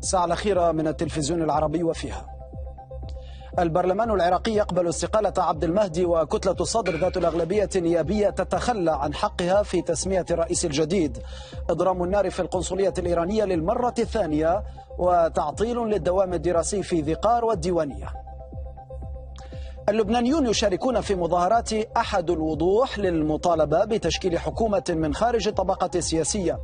ساعة الأخيرة من التلفزيون العربي وفيها البرلمان العراقي يقبل استقالة عبد المهدي وكتلة الصدر ذات الأغلبية النيابية تتخلى عن حقها في تسمية الرئيس الجديد إضرام النار في القنصلية الإيرانية للمرة الثانية وتعطيل للدوام الدراسي في ذقار والديوانية اللبنانيون يشاركون في مظاهرات أحد الوضوح للمطالبة بتشكيل حكومة من خارج الطبقة السياسية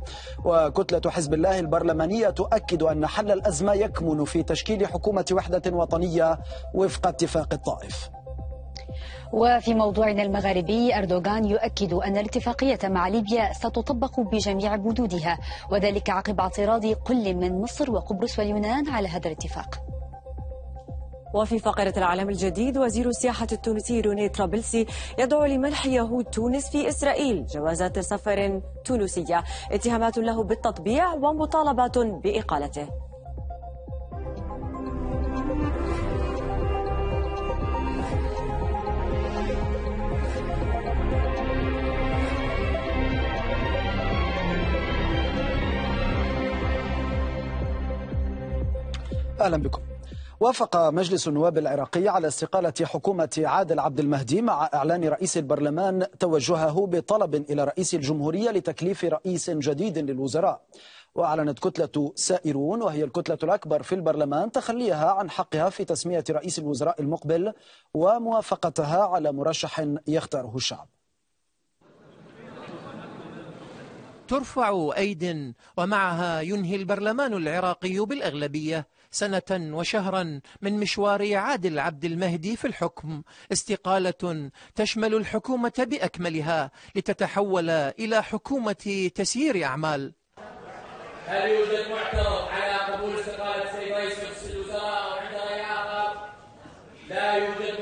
وكتلة حزب الله البرلمانية تؤكد أن حل الأزمة يكمن في تشكيل حكومة وحدة وطنية وفق اتفاق الطائف وفي موضوعنا المغاربي أردوغان يؤكد أن الاتفاقية مع ليبيا ستطبق بجميع بدودها وذلك عقب اعتراض كل من مصر وقبرص واليونان على هذا الاتفاق وفي فقرة العالم الجديد وزير السياحة التونسي روني طرابلسي يدعو لمنح يهود تونس في إسرائيل جوازات سفر تونسية اتهامات له بالتطبيع ومطالبات بإقالته اهلا بكم وافق مجلس النواب العراقي على استقالة حكومة عادل عبد المهدي مع إعلان رئيس البرلمان توجهه بطلب إلى رئيس الجمهورية لتكليف رئيس جديد للوزراء وأعلنت كتلة سائرون وهي الكتلة الأكبر في البرلمان تخليها عن حقها في تسمية رئيس الوزراء المقبل وموافقتها على مرشح يختاره الشعب ترفع أيد ومعها ينهي البرلمان العراقي بالأغلبية سنة وشهرا من مشوار عادل عبد المهدي في الحكم استقالة تشمل الحكومة بأكملها لتتحول إلى حكومة تسيير أعمال هل يوجد معترض على قبول استقالة سيد رئيس مجلس الوزراء أو عند غير لا يوجد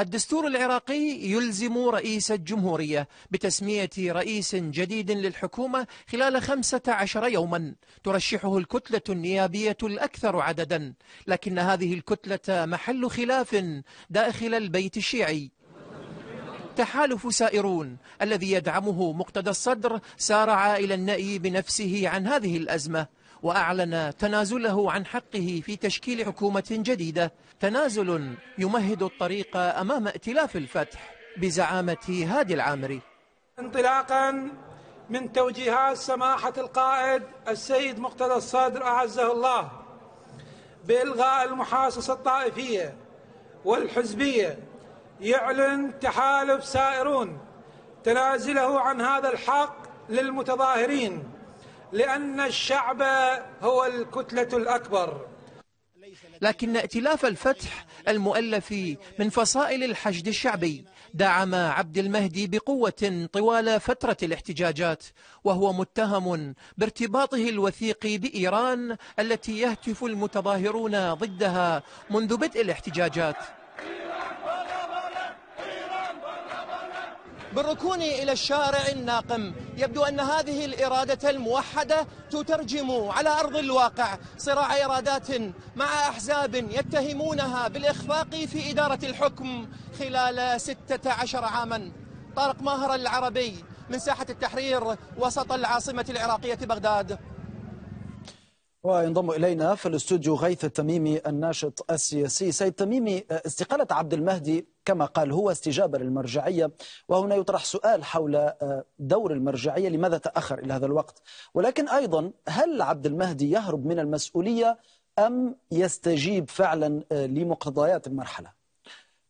الدستور العراقي يلزم رئيس الجمهورية بتسمية رئيس جديد للحكومة خلال 15 يوما ترشحه الكتلة النيابية الأكثر عددا لكن هذه الكتلة محل خلاف داخل البيت الشيعي تحالف سائرون الذي يدعمه مقتدى الصدر سارع إلى النأي بنفسه عن هذه الأزمة وأعلن تنازله عن حقه في تشكيل حكومة جديدة تنازل يمهد الطريق أمام ائتلاف الفتح بزعامة هادي العامري انطلاقا من توجيهات سماحة القائد السيد مقتدى الصدر أعزه الله بإلغاء المحاصصة الطائفية والحزبية يعلن تحالف سائرون تنازله عن هذا الحق للمتظاهرين لأن الشعب هو الكتلة الأكبر لكن ائتلاف الفتح المؤلف من فصائل الحشد الشعبي دعم عبد المهدي بقوة طوال فترة الاحتجاجات وهو متهم بارتباطه الوثيق بإيران التي يهتف المتظاهرون ضدها منذ بدء الاحتجاجات بالركون إلى الشارع الناقم يبدو أن هذه الإرادة الموحدة تترجم على أرض الواقع صراع إرادات مع أحزاب يتهمونها بالإخفاق في إدارة الحكم خلال 16 عاما طارق ماهر العربي من ساحة التحرير وسط العاصمة العراقية بغداد وينضم إلينا في الاستوديو غيث التميمي الناشط السياسي سيد تميمي استقالة عبد المهدي كما قال هو استجابة للمرجعية وهنا يطرح سؤال حول آه، دور المرجعية لماذا تأخر إلى هذا الوقت ولكن أيضا هل عبد المهدي يهرب من المسؤولية أم يستجيب فعلا آه، لمقتضيات المرحلة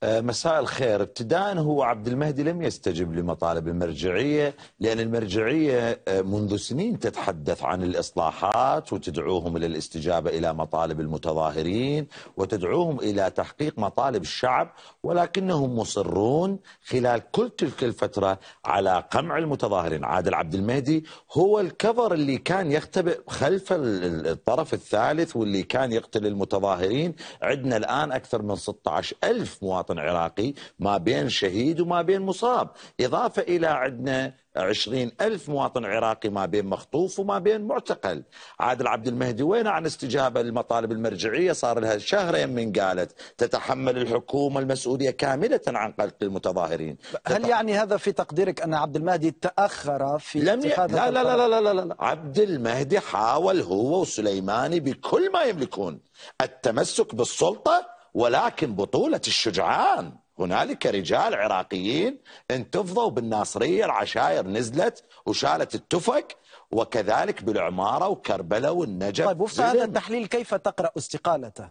آه، مساء الخير ابتداء هو عبد المهدي لم يستجب لمطالب المرجعية لأن المرجعية آه، منذ سنين تتحدث عن الإصلاحات وتدعوهم إلى الاستجابة إلى مطالب المتظاهرين وتدعوهم إلى تحقيق مطالب الشعب ولكنهم مصرون خلال كل تلك الفترة على قمع المتظاهرين عادل عبد المهدي هو الكفر اللي كان يختبئ خلف الطرف الثالث واللي كان يقتل المتظاهرين عندنا الآن أكثر من 16 ألف مواطن مواطن عراقي ما بين شهيد وما بين مصاب إضافة إلى عندنا عشرين ألف مواطن عراقي ما بين مخطوف وما بين معتقل عادل عبد المهدي وين عن استجابة للمطالب المرجعية صار لها شهرين من قالت تتحمل الحكومة المسؤولية كاملة عن قتل المتظاهرين هل يعني هذا في تقديرك أن عبد المهدي تأخر في لم اتخاذ لا, لا, لا, لا, لا, لا, لا, لا عبد المهدي حاول هو وسليماني بكل ما يملكون التمسك بالسلطة ولكن بطولة الشجعان هنالك رجال عراقيين انتفضوا بالناصرية العشائر نزلت وشالت التفك وكذلك بالعمارة وكربلاء والنجف طيب وفق هذا التحليل كيف تقرأ استقالته؟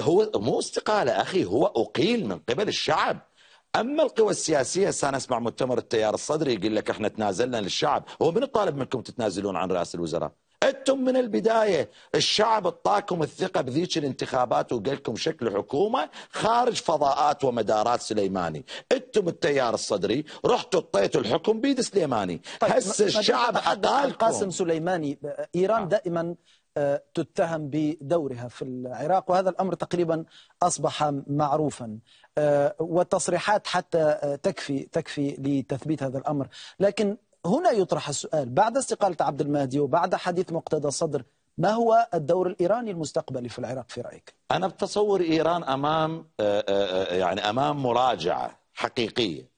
هو مو استقالة أخي هو أقيل من قبل الشعب اما القوى السياسيه سنسمع مؤتمر التيار الصدري يقول لك احنا تنازلنا للشعب، هو من الطالب منكم تتنازلون عن رئاسه الوزراء؟ انتم من البدايه الشعب اعطاكم الثقه بذيك الانتخابات وقال لكم شكل حكومه خارج فضاءات ومدارات سليماني، انتم التيار الصدري رحتوا اعطيتوا الحكم بيد سليماني، طيب هسه الشعب اقالكم قاسم سليماني ايران آه. دائما آه، تتهم بدورها في العراق وهذا الامر تقريبا اصبح معروفا آه، والتصريحات حتى تكفي تكفي لتثبيت هذا الامر لكن هنا يطرح السؤال بعد استقالة عبد المهدي وبعد حديث مقتدى الصدر ما هو الدور الإيراني المستقبلي في العراق في رأيك؟ أنا بتصور إيران أمام آه، آه، آه، يعني أمام مراجعة حقيقية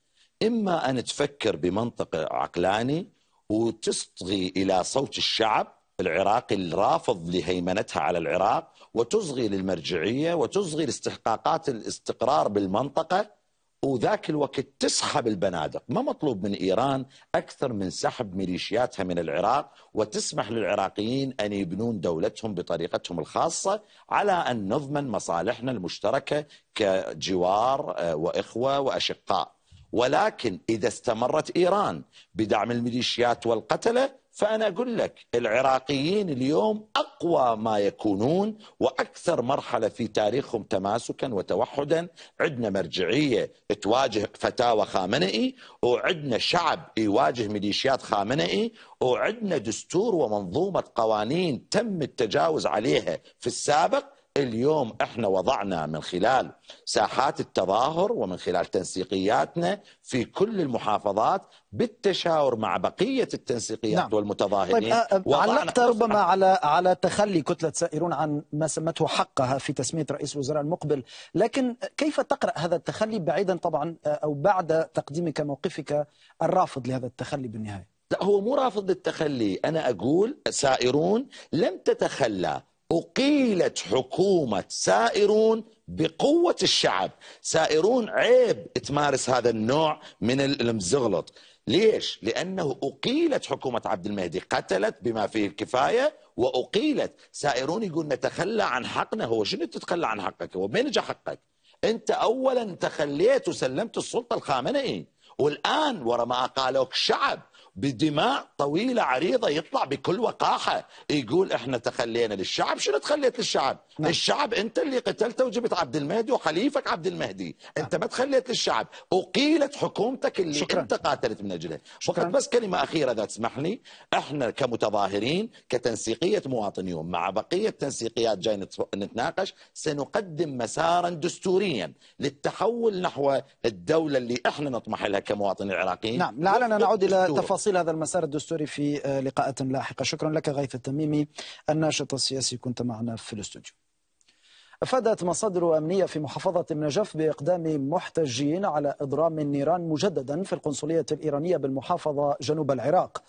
إما أن تفكر بمنطق عقلاني وتصغي إلى صوت الشعب العراقي الرافض لهيمنتها على العراق وتصغي للمرجعية وتصغي لاستحقاقات الاستقرار بالمنطقة وذاك الوقت تسحب البنادق ما مطلوب من إيران أكثر من سحب ميليشياتها من العراق وتسمح للعراقيين أن يبنون دولتهم بطريقتهم الخاصة على أن نضمن مصالحنا المشتركة كجوار آه، وإخوة وأشقاء ولكن إذا استمرت إيران بدعم الميليشيات والقتلة فأنا أقول لك العراقيين اليوم أقوى ما يكونون وأكثر مرحلة في تاريخهم تماسكا وتوحدا عندنا مرجعية تواجه فتاوى خامنئي وعندنا شعب يواجه ميليشيات خامنئي وعندنا دستور ومنظومة قوانين تم التجاوز عليها في السابق اليوم احنا وضعنا من خلال ساحات التظاهر ومن خلال تنسيقياتنا في كل المحافظات بالتشاور مع بقيه التنسيقيات نعم. والمتظاهرين طيب علقت ربما على على تخلي كتله سائرون عن ما سمته حقها في تسميه رئيس الوزراء المقبل، لكن كيف تقرا هذا التخلي بعيدا طبعا او بعد تقديمك موقفك الرافض لهذا التخلي بالنهايه؟ لا هو مو رافض للتخلي، انا اقول سائرون لم تتخلى أقيلت حكومة سائرون بقوة الشعب سائرون عيب تمارس هذا النوع من المزغلط ليش؟ لأنه أقيلت حكومة عبد المهدي قتلت بما فيه الكفاية وأقيلت سائرون يقول نتخلى عن حقنا هو شنو تتخلى عن حقك هو جاء حقك أنت أولا تخليت وسلمت السلطة الخامنئي والآن ورا ما قالوك شعب بدماء طويلة عريضة يطلع بكل وقاحة يقول احنا تخلينا للشعب شنو تخليت للشعب نعم. الشعب انت اللي قتلته وجبت عبد المهدي وحليفك عبد المهدي نعم. انت ما تخليت للشعب وقيلت حكومتك اللي شكرا. انت قاتلت من اجله فقط بس كلمة أخيرة إذا تسمح لي احنا كمتظاهرين كتنسيقية مواطنيون مع بقية تنسيقيات جاي نتناقش سنقدم مسارا دستوريا للتحول نحو الدولة اللي احنا نطمح لها كمواطنين عراقيين نعم لعلنا نعود إلى تفاصيل تفاصيل هذا المسار الدستوري في آه، لقاءات لاحقة شكرا لك غيث التميمي الناشط السياسي كنت معنا في الاستوديو افادت مصادر امنيه في محافظه النجف باقدام محتجين على اضرام النيران مجددا في القنصليه الايرانيه بالمحافظه جنوب العراق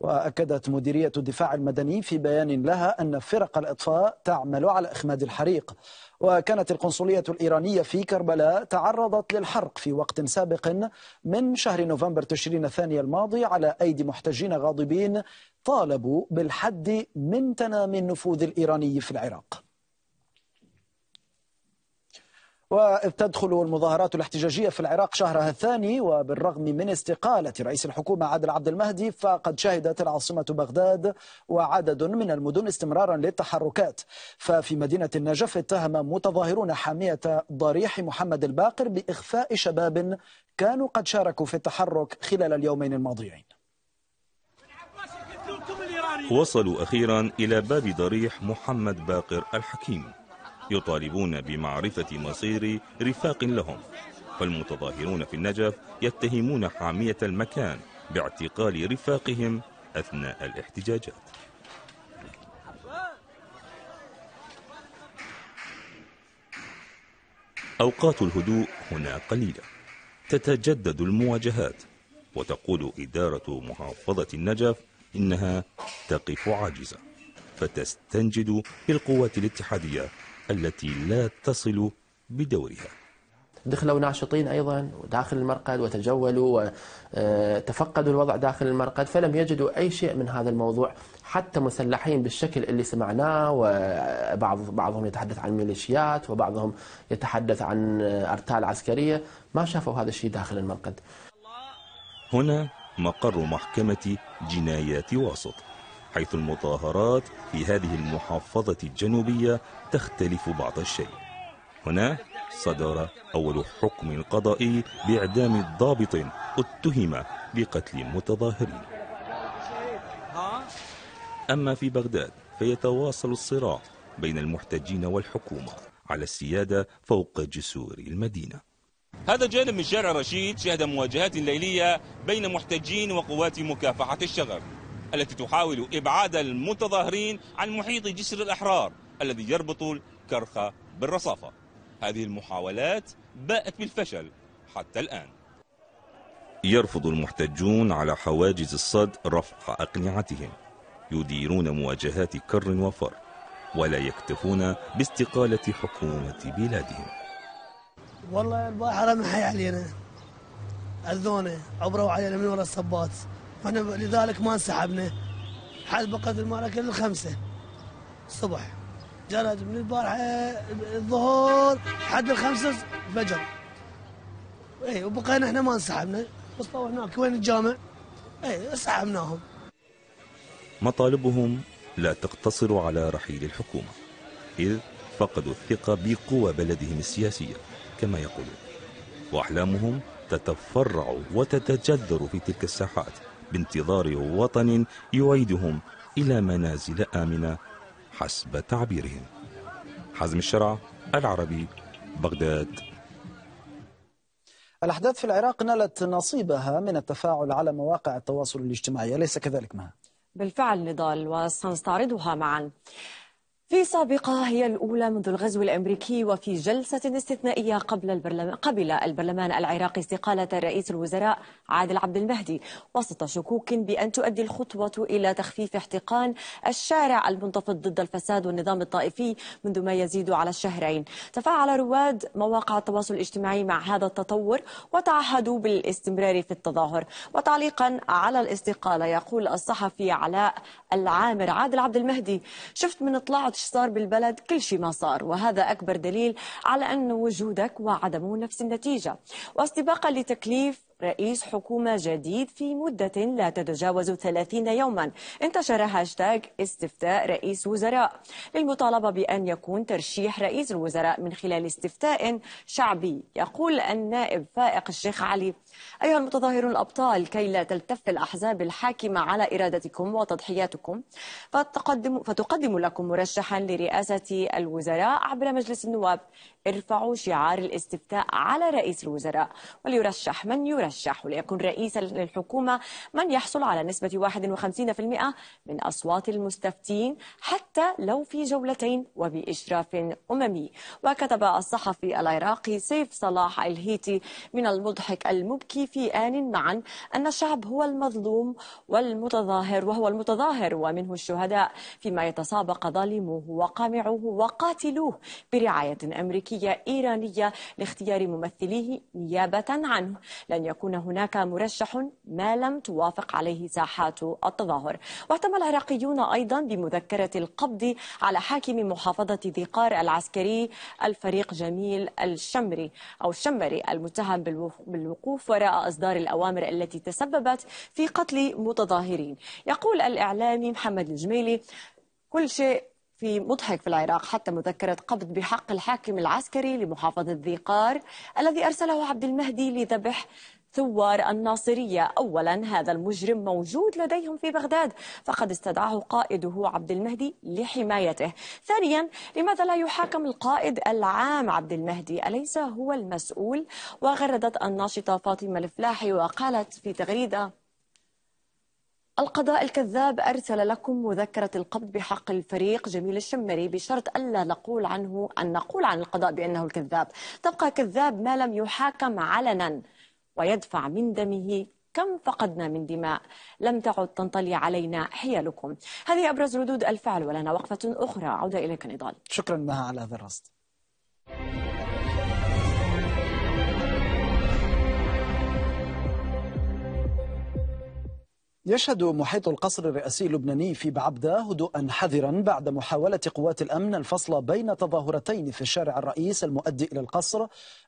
وأكدت مديرية الدفاع المدني في بيان لها أن فرق الإطفاء تعمل على إخماد الحريق وكانت القنصلية الإيرانية في كربلاء تعرضت للحرق في وقت سابق من شهر نوفمبر تشرين الثاني الماضي على أيدي محتجين غاضبين طالبوا بالحد من تنامي النفوذ الإيراني في العراق وإذ تدخل المظاهرات الاحتجاجية في العراق شهرها الثاني وبالرغم من استقالة رئيس الحكومة عادل عبد المهدي فقد شهدت العاصمة بغداد وعدد من المدن استمرارا للتحركات ففي مدينة النجف اتهم متظاهرون حامية ضريح محمد الباقر بإخفاء شباب كانوا قد شاركوا في التحرك خلال اليومين الماضيين وصلوا أخيرا إلى باب ضريح محمد باقر الحكيم يطالبون بمعرفة مصير رفاق لهم فالمتظاهرون في النجف يتهمون حامية المكان باعتقال رفاقهم أثناء الاحتجاجات أوقات الهدوء هنا قليلة تتجدد المواجهات وتقول إدارة محافظة النجف إنها تقف عاجزة فتستنجد بالقوات الاتحادية التي لا تصل بدورها دخلوا ناشطين أيضا داخل المرقد وتجولوا وتفقدوا الوضع داخل المرقد فلم يجدوا أي شيء من هذا الموضوع حتى مسلحين بالشكل اللي سمعناه وبعض بعضهم يتحدث عن ميليشيات وبعضهم يتحدث عن أرتال عسكرية ما شافوا هذا الشيء داخل المرقد هنا مقر محكمة جنايات واسط حيث المظاهرات في هذه المحافظة الجنوبية تختلف بعض الشيء هنا صدر أول حكم قضائي بإعدام ضابط اتهم بقتل متظاهرين أما في بغداد فيتواصل الصراع بين المحتجين والحكومة على السيادة فوق جسور المدينة هذا جانب من شارع رشيد شهد مواجهات ليلية بين محتجين وقوات مكافحة الشغب التي تحاول إبعاد المتظاهرين عن محيط جسر الأحرار الذي يربط الكرخة بالرصافة هذه المحاولات باءت بالفشل حتى الآن يرفض المحتجون على حواجز الصد رفع أقنعتهم يديرون مواجهات كر وفر ولا يكتفون باستقالة حكومة بلادهم والله البحر ما حي علينا أذونا عبروا علينا من وراء الصبات فانا لذلك ما انسحبنا حد بقت المعركه للخمسه الصبح جرت من البارحه الظهر حد الخمسه الفجر اي وبقينا احنا ما انسحبنا وصلوا هناك وين الجامع اي سحبناهم مطالبهم لا تقتصر على رحيل الحكومه اذ فقدوا الثقه بقوى بلدهم السياسيه كما يقولون واحلامهم تتفرع وتتجذر في تلك الساحات بانتظار وطن يعيدهم إلى منازل آمنة حسب تعبيرهم حزم الشرع العربي بغداد الأحداث في العراق نالت نصيبها من التفاعل على مواقع التواصل الاجتماعي أليس كذلك ما بالفعل نضال وسنستعرضها معا في سابقة هي الأولى منذ الغزو الأمريكي وفي جلسة استثنائية قبل البرلمان قبل البرلمان العراقي استقالة رئيس الوزراء عادل عبد المهدي وسط شكوك بأن تؤدي الخطوة إلى تخفيف احتقان الشارع المنتفض ضد الفساد والنظام الطائفي منذ ما يزيد على الشهرين تفاعل رواد مواقع التواصل الاجتماعي مع هذا التطور وتعهدوا بالاستمرار في التظاهر وتعليقا على الاستقالة يقول الصحفي علاء العامر عادل عبد المهدي شفت من طلعت ايش صار بالبلد كل شيء ما صار وهذا أكبر دليل على أن وجودك وعدمه نفس النتيجة واستباقا لتكليف رئيس حكومة جديد في مدة لا تتجاوز 30 يوما انتشر هاشتاج استفتاء رئيس وزراء للمطالبة بأن يكون ترشيح رئيس الوزراء من خلال استفتاء شعبي يقول النائب فائق الشيخ علي أيها المتظاهرون الأبطال كي لا تلتف الأحزاب الحاكمة على إرادتكم وتضحياتكم فتقدم, فتقدم لكم مرشحا لرئاسة الوزراء عبر مجلس النواب ارفعوا شعار الاستفتاء على رئيس الوزراء وليرشح من يرشح وليكن رئيسا للحكومة من يحصل على نسبة 51% من أصوات المستفتين حتى لو في جولتين وبإشراف أممي وكتب الصحفي العراقي سيف صلاح الهيتي من المضحك المبكي في آن معا أن الشعب هو المظلوم والمتظاهر وهو المتظاهر ومنه الشهداء فيما يتسابق ظالموه وقامعوه وقاتلوه برعاية أمريكية أمريكية إيرانية لاختيار ممثليه نيابة عنه لن يكون هناك مرشح ما لم توافق عليه ساحات التظاهر واهتم العراقيون أيضا بمذكرة القبض على حاكم محافظة ذي قار العسكري الفريق جميل الشمري أو الشمري المتهم بالوقوف وراء إصدار الأوامر التي تسببت في قتل متظاهرين يقول الإعلامي محمد الجميلي كل شيء في مضحك في العراق حتى مذكرة قبض بحق الحاكم العسكري لمحافظة ذي قار الذي أرسله عبد المهدي لذبح ثوار الناصرية أولا هذا المجرم موجود لديهم في بغداد فقد استدعاه قائده عبد المهدي لحمايته ثانيا لماذا لا يحاكم القائد العام عبد المهدي أليس هو المسؤول وغردت الناشطة فاطمة الفلاحي وقالت في تغريدة القضاء الكذاب أرسل لكم مذكرة القبض بحق الفريق جميل الشمري بشرط ألا نقول عنه أن نقول عن القضاء بأنه الكذاب تبقى كذاب ما لم يحاكم علنا ويدفع من دمه كم فقدنا من دماء لم تعد تنطلي علينا حيلكم هذه أبرز ردود الفعل ولنا وقفة أخرى عودة إليك نضال شكرا مها على هذا الرصد يشهد محيط القصر الرئاسي اللبناني في بعبدة هدوءا حذرا بعد محاولة قوات الأمن الفصل بين تظاهرتين في الشارع الرئيس المؤدي إلى القصر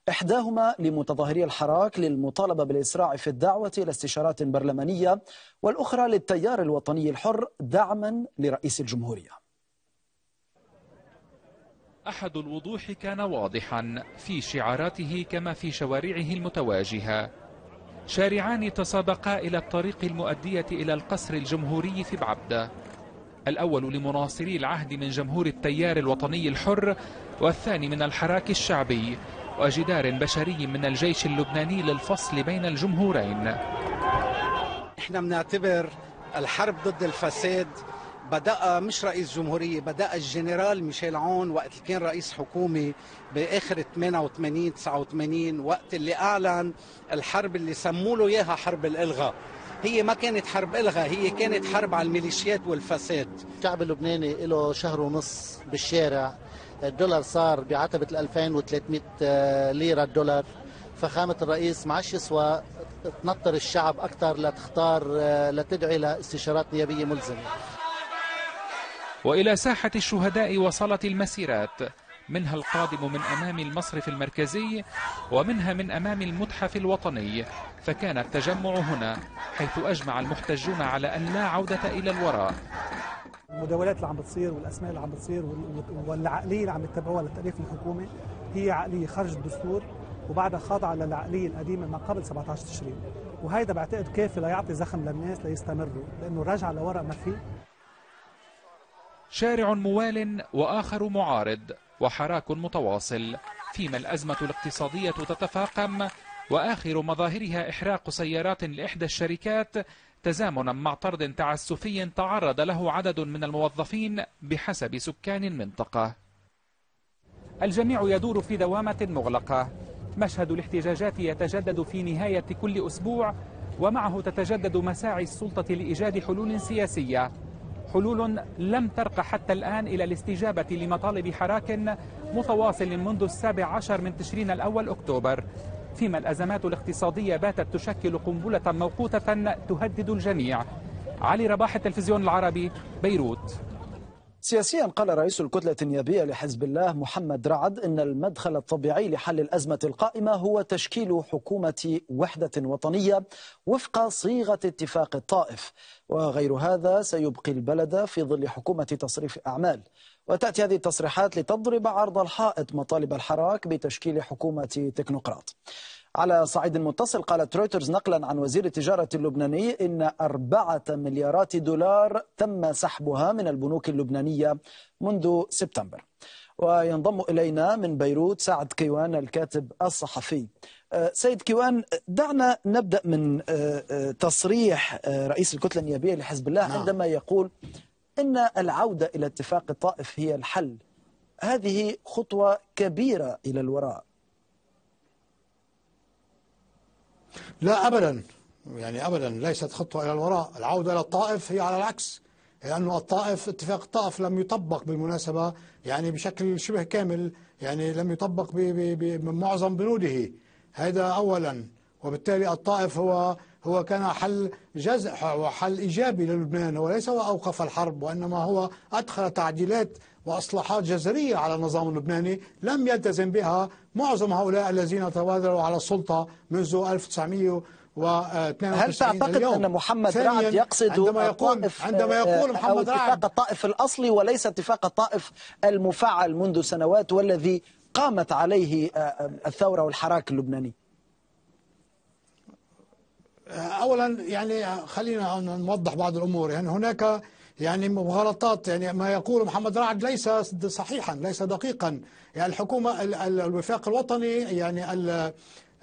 إحداهما لمتظاهري الحراك للمطالبة بالإسراع في الدعوة إلى استشارات برلمانية والأخرى للتيار الوطني الحر دعما لرئيس الجمهورية أحد الوضوح كان واضحا في شعاراته كما في شوارعه المتواجهة شارعان تسابقا إلى الطريق المؤدية إلى القصر الجمهوري في بعبدة الأول لمناصري العهد من جمهور التيار الوطني الحر والثاني من الحراك الشعبي وجدار بشري من الجيش اللبناني للفصل بين الجمهورين احنا بنعتبر الحرب ضد الفساد بدأ مش رئيس جمهورية بدأ الجنرال ميشيل عون وقت كان رئيس حكومة بآخر 88 89 وقت اللي أعلن الحرب اللي سموا له إياها حرب الإلغاء هي ما كانت حرب إلغاء هي كانت حرب على الميليشيات والفساد الشعب اللبناني له شهر ونص بالشارع الدولار صار بعتبة 2300 آه، ليرة الدولار فخامة الرئيس معش يسوى تنطر الشعب أكثر لتختار آه، لتدعي لاستشارات نيابية ملزمة وإلى ساحة الشهداء وصلت المسيرات منها القادم من أمام المصرف المركزي ومنها من أمام المتحف الوطني فكان التجمع هنا حيث أجمع المحتجون على أن لا عودة إلى الوراء المداولات اللي عم بتصير والاسماء اللي عم بتصير والعقليه اللي عم يتبعوها للتاليف الحكومه هي عقليه خارج الدستور وبعدها خاضعه للعقليه القديمه ما قبل 17 تشرين وهيدا بعتقد كافي ليعطي زخم للناس ليستمروا لانه رجع لورا ما في شارع موال وآخر معارض وحراك متواصل فيما الأزمة الاقتصادية تتفاقم وآخر مظاهرها إحراق سيارات لإحدى الشركات تزامنا مع طرد تعسفي تعرض له عدد من الموظفين بحسب سكان المنطقة الجميع يدور في دوامة مغلقة مشهد الاحتجاجات يتجدد في نهاية كل أسبوع ومعه تتجدد مساعي السلطة لإيجاد حلول سياسية حلول لم ترقى حتى الآن إلى الاستجابة لمطالب حراك متواصل منذ السابع عشر من تشرين الأول أكتوبر فيما الأزمات الاقتصادية باتت تشكل قنبلة موقوتة تهدد الجميع علي رباح التلفزيون العربي بيروت سياسيا قال رئيس الكتلة النيابية لحزب الله محمد رعد إن المدخل الطبيعي لحل الأزمة القائمة هو تشكيل حكومة وحدة وطنية وفق صيغة اتفاق الطائف وغير هذا سيبقي البلد في ظل حكومة تصريف أعمال وتأتي هذه التصريحات لتضرب عرض الحائط مطالب الحراك بتشكيل حكومة تكنوقراط على صعيد متصل قالت رويترز نقلا عن وزير التجارة اللبناني إن أربعة مليارات دولار تم سحبها من البنوك اللبنانية منذ سبتمبر وينضم إلينا من بيروت سعد كيوان الكاتب الصحفي أه، سيد كيوان دعنا نبدأ من أه، أه، تصريح رئيس الكتلة النيابية لحزب الله نعم. عندما يقول إن العودة إلى اتفاق الطائف هي الحل هذه خطوة كبيرة إلى الوراء لا أبدا يعني أبدا ليست خطوة إلى الوراء العودة إلى الطائف هي على العكس لأنه الطائف اتفاق الطائف لم يطبق بالمناسبة يعني بشكل شبه كامل يعني لم يطبق بمعظم بنوده هذا أولا وبالتالي الطائف هو هو كان حل جزء وحل إيجابي للبنان هو ليس هو أوقف الحرب وإنما هو أدخل تعديلات وإصلاحات جذرية على النظام اللبناني لم يلتزم بها معظم هؤلاء الذين تبادلوا على السلطة منذ 1900 و هل تعتقد اليوم. أن محمد رعد يقصد عندما يقول عندما يقول آه، محمد رعد اتفاق الطائف الأصلي وليس اتفاق الطائف المفعل منذ سنوات والذي قامت عليه آه، آه، الثورة والحراك اللبناني اولا يعني خلينا نوضح بعض الامور يعني هناك يعني مغالطات يعني ما يقول محمد رعد ليس صحيحا ليس دقيقا يعني الحكومه الوفاق الوطني يعني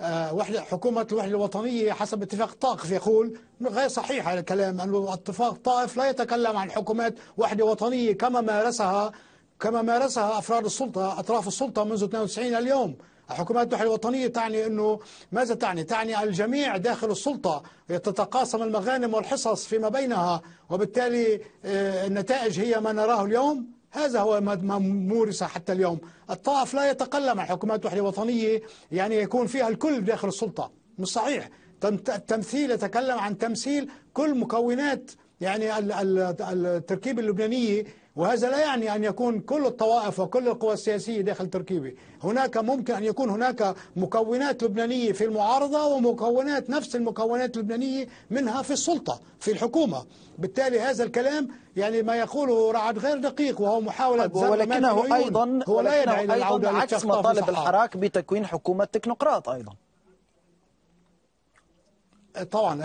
آه، وحدة حكومة الوحدة الوطنية حسب اتفاق طائف يقول غير صحيح هذا الكلام أن اتفاق طائف لا يتكلم عن حكومات وحدة وطنية كما مارسها كما مارسها أفراد السلطة أطراف السلطة منذ 92 اليوم حكومات الوحدة الوطنية تعني أنه ماذا تعني؟ تعني الجميع داخل السلطة تتقاسم المغانم والحصص فيما بينها وبالتالي آه، النتائج هي ما نراه اليوم هذا هو ما مورس حتى اليوم الطائف لا يتقلم عن حكومات وحدة وطنية يعني يكون فيها الكل داخل السلطة مش صحيح التمثيل يتكلم عن تمثيل كل مكونات يعني التركيبة اللبنانية وهذا لا يعني أن يكون كل الطوائف وكل القوى السياسية داخل تركيبه هناك ممكن أن يكون هناك مكونات لبنانية في المعارضة ومكونات نفس المكونات اللبنانية منها في السلطة في الحكومة بالتالي هذا الكلام يعني ما يقوله رعد غير دقيق وهو محاولة طيب، ولكنه أيضا هو لا يدعي للعودة عكس مطالب الحراك بتكوين حكومة تكنوقراط أيضا طبعا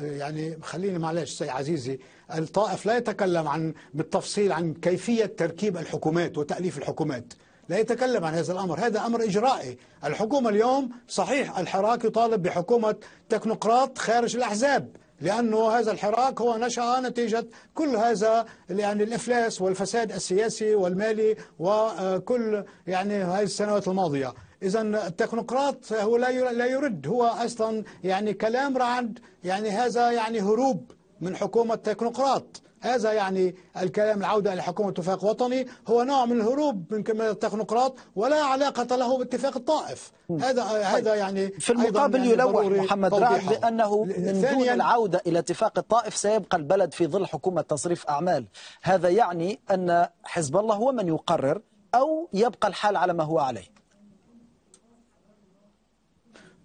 يعني خليني معلش سي عزيزي الطائف لا يتكلم عن بالتفصيل عن كيفية تركيب الحكومات وتأليف الحكومات لا يتكلم عن هذا الأمر هذا أمر إجرائي الحكومة اليوم صحيح الحراك يطالب بحكومة تكنوقراط خارج الأحزاب لأنه هذا الحراك هو نشأ نتيجة كل هذا يعني الإفلاس والفساد السياسي والمالي وكل يعني هذه السنوات الماضية إذا التكنوقراط هو لا لا يرد هو أصلا يعني كلام رعد يعني هذا يعني هروب من حكومة تكنوقراط هذا يعني الكلام العودة إلى حكومة اتفاق وطني هو نوع من الهروب من كلمة التكنوقراط ولا علاقة له باتفاق الطائف هذا طيب. هذا يعني في المقابل يعني يلوح محمد رعد بأنه من دون العودة إلى اتفاق الطائف سيبقى البلد في ظل حكومة تصريف أعمال هذا يعني أن حزب الله هو من يقرر أو يبقى الحال على ما هو عليه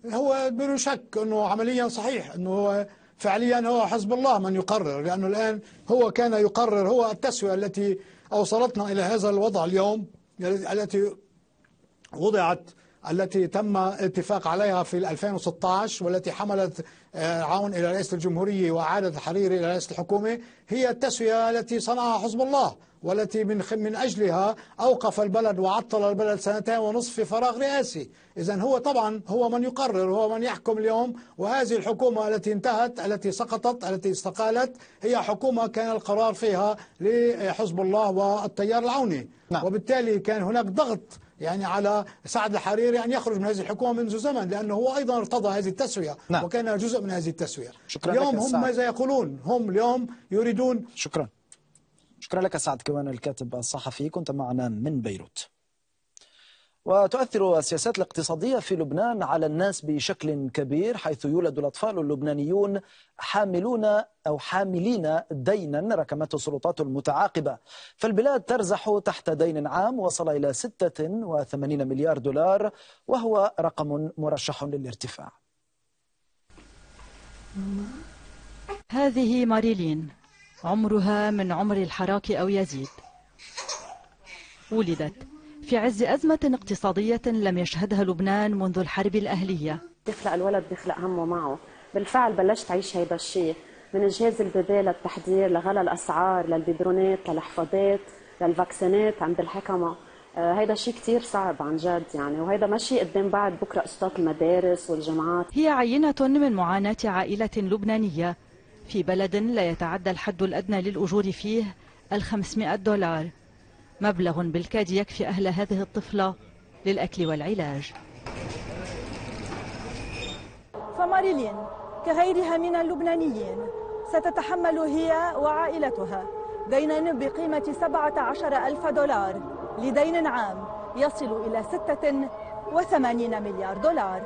هو بلا شك أنه عمليا صحيح أنه فعليا هو حزب الله من يقرر لأنه الآن هو كان يقرر هو التسوية التي أوصلتنا إلى هذا الوضع اليوم التي وضعت التي تم اتفاق عليها في 2016 والتي حملت آه، عون إلى رئاسة الجمهورية وأعادت الحرير إلى رئاسة الحكومة هي التسوية التي صنعها حزب الله والتي من من اجلها اوقف البلد وعطل البلد سنتين ونصف في فراغ رئاسي، اذا هو طبعا هو من يقرر هو من يحكم اليوم وهذه الحكومه التي انتهت التي سقطت التي استقالت هي حكومه كان القرار فيها لحزب الله والتيار العوني، نعم. وبالتالي كان هناك ضغط يعني على سعد الحريري أن يخرج من هذه الحكومة منذ زمن لأنه هو أيضا ارتضى هذه التسوية نعم. وكان جزء من هذه التسوية شكرا اليوم لك هم سعد. ماذا يقولون هم اليوم يريدون شكرا شكرا لك سعد كمان الكاتب الصحفي كنت معنا من بيروت وتؤثر السياسات الاقتصادية في لبنان على الناس بشكل كبير حيث يولد الأطفال اللبنانيون حاملون أو حاملين دينا ركمته السلطات المتعاقبة فالبلاد ترزح تحت دين عام وصل إلى 86 مليار دولار وهو رقم مرشح للارتفاع هذه ماريلين عمرها من عمر الحراك أو يزيد ولدت في عز أزمة اقتصادية لم يشهدها لبنان منذ الحرب الأهلية بيخلق الولد بيخلق همه معه بالفعل بلشت أعيش هيدا الشيء من جهاز البيبي للتحضير لغلا الأسعار للبيبرونات للحفاضات للفاكسينات عند الحكمة آه، هيدا شيء كثير صعب عن جد يعني وهيدا ماشي قدام بعد بكره قصه المدارس والجامعات هي عينه من معاناه عائله لبنانيه في بلد لا يتعدى الحد الادنى للاجور فيه ال 500 دولار مبلغ بالكاد يكفي أهل هذه الطفلة للأكل والعلاج فماريلين كغيرها من اللبنانيين ستتحمل هي وعائلتها دينا بقيمة 17 ألف دولار لدين عام يصل إلى 86 مليار دولار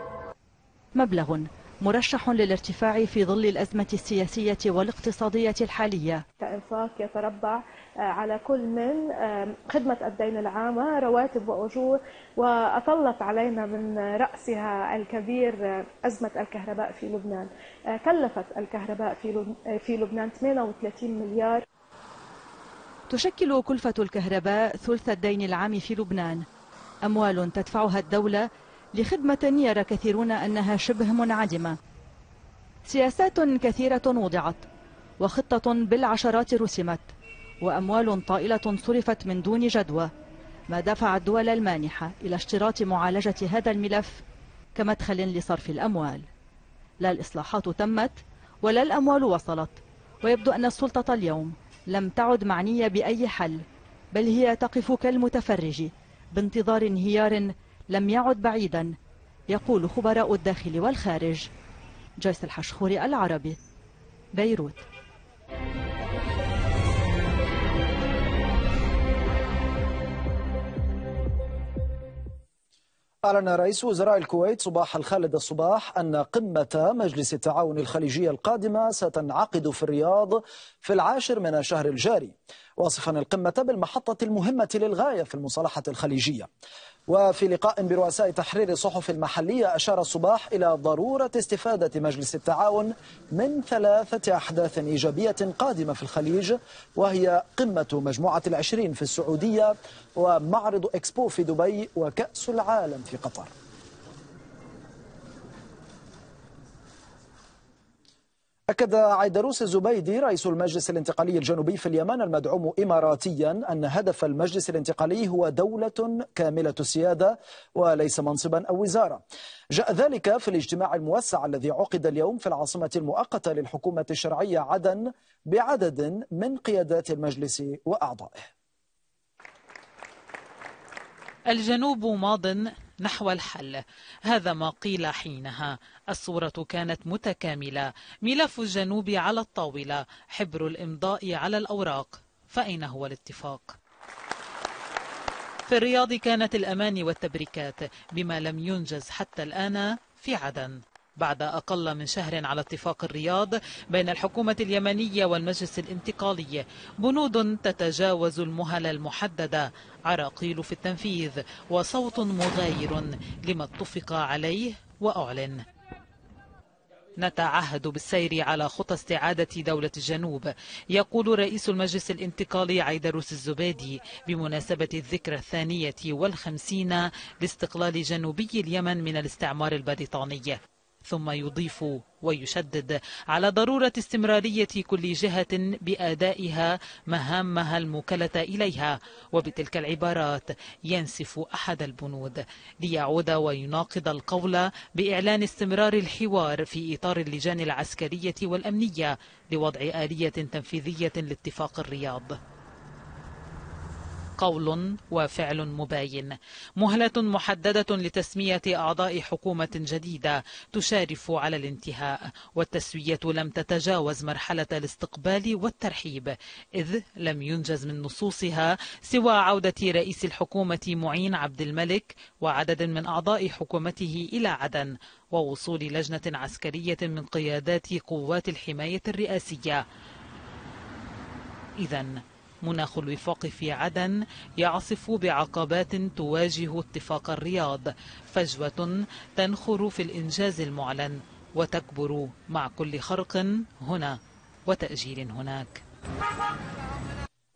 مبلغ مرشح للارتفاع في ظل الأزمة السياسية والاقتصادية الحالية الإنفاق يتربع آه، على كل من خدمة الدين العامة رواتب وأجور وأطلت علينا من رأسها الكبير آه، أزمة الكهرباء في لبنان كلفت آه، الكهرباء في لبنان 38 مليار تشكل كلفة الكهرباء ثلث الدين العام في لبنان أموال تدفعها الدولة لخدمة يرى كثيرون أنها شبه منعدمة سياسات كثيرة وضعت وخطة بالعشرات رسمت وأموال طائلة صرفت من دون جدوى ما دفع الدول المانحة إلى اشتراط معالجة هذا الملف كمدخل لصرف الأموال لا الإصلاحات تمت ولا الأموال وصلت ويبدو أن السلطة اليوم لم تعد معنية بأي حل بل هي تقف كالمتفرج بانتظار انهيار لم يعد بعيدا يقول خبراء الداخل والخارج جيس الحشخوري العربي بيروت أعلن رئيس وزراء الكويت صباح الخالد الصباح أن قمة مجلس التعاون الخليجي القادمة ستنعقد في الرياض في العاشر من الشهر الجاري واصفا القمة بالمحطة المهمة للغاية في المصالحة الخليجية وفي لقاء برؤساء تحرير الصحف المحلية أشار الصباح إلى ضرورة استفادة مجلس التعاون من ثلاثة أحداث إيجابية قادمة في الخليج وهي قمة مجموعة العشرين في السعودية ومعرض إكسبو في دبي وكأس العالم في قطر أكد عيدروس الزبيدي رئيس المجلس الانتقالي الجنوبي في اليمن المدعوم إماراتيا أن هدف المجلس الانتقالي هو دولة كاملة السيادة وليس منصبا أو وزارة جاء ذلك في الاجتماع الموسع الذي عقد اليوم في العاصمة المؤقتة للحكومة الشرعية عدن بعدد من قيادات المجلس وأعضائه الجنوب ماضٍ نحو الحل هذا ما قيل حينها الصورة كانت متكاملة ملف الجنوب على الطاولة حبر الإمضاء على الأوراق فأين هو الاتفاق؟ في الرياض كانت الأماني والتبريكات بما لم ينجز حتى الآن في عدن بعد أقل من شهر على اتفاق الرياض بين الحكومة اليمنية والمجلس الانتقالي بنود تتجاوز المهل المحددة عراقيل في التنفيذ وصوت مغاير لما اتفق عليه وأعلن نتعهد بالسير على خطى استعادة دولة الجنوب يقول رئيس المجلس الانتقالي عيدروس الزبادي بمناسبة الذكرى الثانية والخمسين لاستقلال جنوبي اليمن من الاستعمار البريطاني ثم يضيف ويشدد على ضرورة استمرارية كل جهة بأدائها مهامها الموكلة إليها وبتلك العبارات ينسف أحد البنود ليعود ويناقض القول بإعلان استمرار الحوار في إطار اللجان العسكرية والأمنية لوضع آلية تنفيذية لاتفاق الرياض قول وفعل مباين مهلة محددة لتسمية أعضاء حكومة جديدة تشارف على الانتهاء والتسوية لم تتجاوز مرحلة الاستقبال والترحيب إذ لم ينجز من نصوصها سوى عودة رئيس الحكومة معين عبد الملك وعدد من أعضاء حكومته إلى عدن ووصول لجنة عسكرية من قيادات قوات الحماية الرئاسية إذا مناخ الوفاق في عدن يعصف بعقبات تواجه اتفاق الرياض فجوة تنخر في الإنجاز المعلن وتكبر مع كل خرق هنا وتأجيل هناك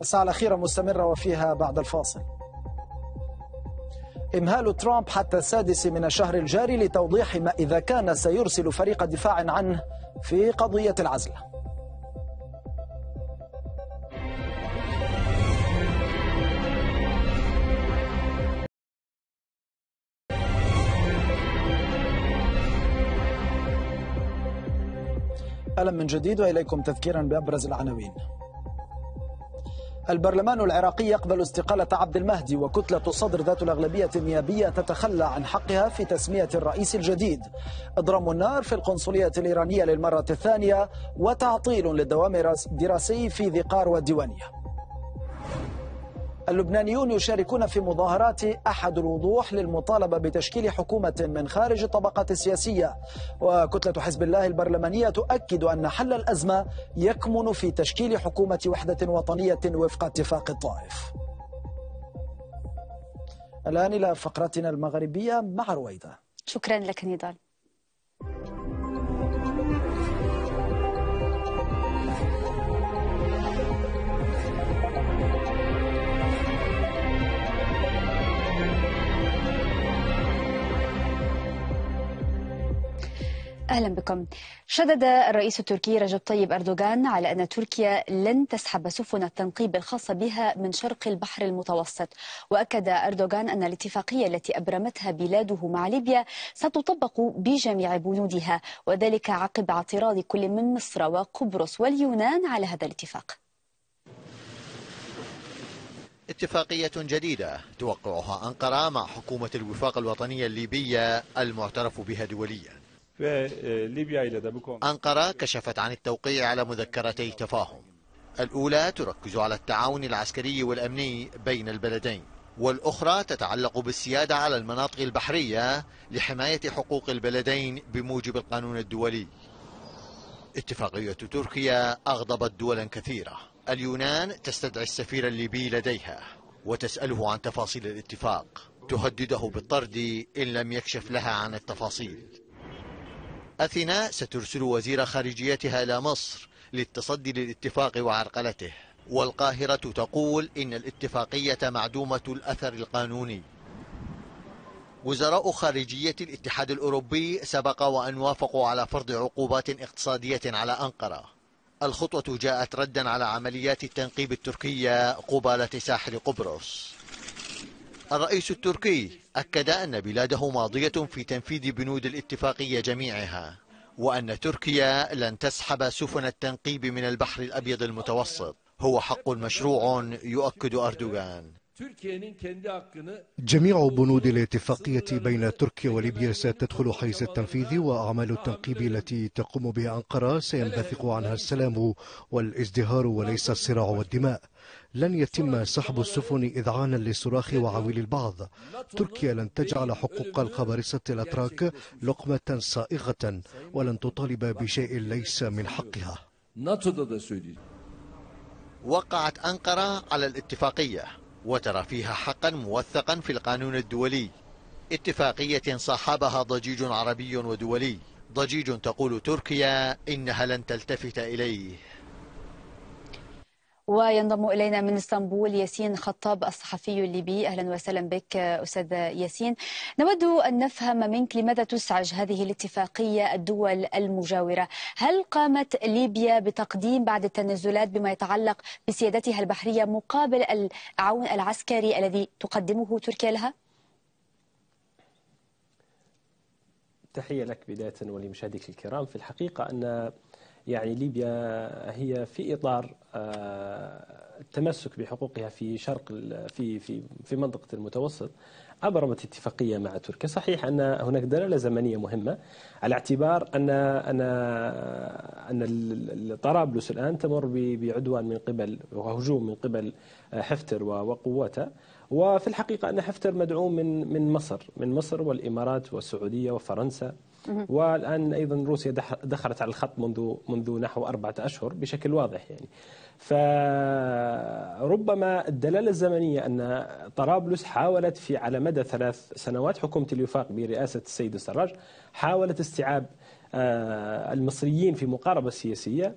الساعة الأخيرة مستمرة وفيها بعد الفاصل إمهال ترامب حتى السادس من الشهر الجاري لتوضيح ما إذا كان سيرسل فريق دفاع عنه في قضية العزله أهلا من جديد وإليكم تذكيرا بأبرز العناوين البرلمان العراقي يقبل استقالة عبد المهدي وكتلة صدر ذات الأغلبية النيابية تتخلى عن حقها في تسمية الرئيس الجديد إضرام النار في القنصلية الإيرانية للمرة الثانية وتعطيل للدوام الدراسي في ذقار والديوانية اللبنانيون يشاركون في مظاهرات أحد الوضوح للمطالبة بتشكيل حكومة من خارج الطبقات السياسية وكتلة حزب الله البرلمانية تؤكد أن حل الأزمة يكمن في تشكيل حكومة وحدة وطنية وفق اتفاق الطائف الآن إلى فقرتنا المغربية مع رويدة شكرا لك نضال أهلا بكم شدد الرئيس التركي رجب طيب أردوغان على أن تركيا لن تسحب سفن التنقيب الخاصة بها من شرق البحر المتوسط وأكد أردوغان أن الاتفاقية التي أبرمتها بلاده مع ليبيا ستطبق بجميع بنودها وذلك عقب اعتراض كل من مصر وقبرص واليونان على هذا الاتفاق اتفاقية جديدة توقعها أنقرة مع حكومة الوفاق الوطنية الليبية المعترف بها دولياً آه، أنقرة كشفت عن التوقيع على مذكرتي تفاهم الأولى تركز على التعاون العسكري والأمني بين البلدين والأخرى تتعلق بالسيادة على المناطق البحرية لحماية حقوق البلدين بموجب القانون الدولي اتفاقية تركيا أغضبت دولا كثيرة اليونان تستدعي السفير الليبي لديها وتسأله عن تفاصيل الاتفاق تهدده بالطرد إن لم يكشف لها عن التفاصيل أثينا سترسل وزير خارجيتها إلى مصر للتصدي للاتفاق وعرقلته والقاهرة تقول إن الاتفاقية معدومة الأثر القانوني وزراء خارجية الاتحاد الأوروبي سبق وأن وافقوا على فرض عقوبات اقتصادية على أنقرة الخطوة جاءت ردا على عمليات التنقيب التركية قبالة ساحل قبرص الرئيس التركي أكد أن بلاده ماضية في تنفيذ بنود الاتفاقية جميعها وأن تركيا لن تسحب سفن التنقيب من البحر الأبيض المتوسط هو حق مشروع يؤكد أردوغان جميع بنود الاتفاقية بين تركيا وليبيا ستدخل حيز التنفيذ وأعمال التنقيب التي تقوم بها أنقرة سينبثق عنها السلام والازدهار وليس الصراع والدماء لن يتم سحب السفن إذعانا لصراخ وعويل البعض تركيا لن تجعل حقوق الخبرسة الأتراك لقمة صائغة ولن تطالب بشيء ليس من حقها وقعت أنقرة على الاتفاقية وترى فيها حقا موثقا في القانون الدولي اتفاقية صاحبها ضجيج عربي ودولي ضجيج تقول تركيا إنها لن تلتفت إليه وينضم الينا من اسطنبول ياسين خطاب الصحفي الليبي اهلا وسهلا بك استاذ ياسين نود ان نفهم منك لماذا تسعج هذه الاتفاقيه الدول المجاوره هل قامت ليبيا بتقديم بعض التنازلات بما يتعلق بسيادتها البحريه مقابل العون العسكري الذي تقدمه تركيا لها تحيه لك بدايه ولمشاهديك الكرام في الحقيقه ان يعني ليبيا هي في إطار آه، التمسك بحقوقها في شرق في في في منطقة المتوسط أبرمت اتفاقية مع تركيا صحيح أن هناك دلالة زمنية مهمة على اعتبار أن أن أن طرابلس الآن تمر بعدوان من قبل وهجوم من قبل آه، حفتر وقواته وفي الحقيقة أن حفتر مدعوم من من مصر من مصر والإمارات والسعودية وفرنسا والان ايضا روسيا دخلت على الخط منذ منذ نحو اربعه اشهر بشكل واضح يعني. فربما الدلاله الزمنيه ان طرابلس حاولت في على مدى ثلاث سنوات حكومه الوفاق برئاسه السيد السراج حاولت استيعاب آه، المصريين في مقاربه سياسيه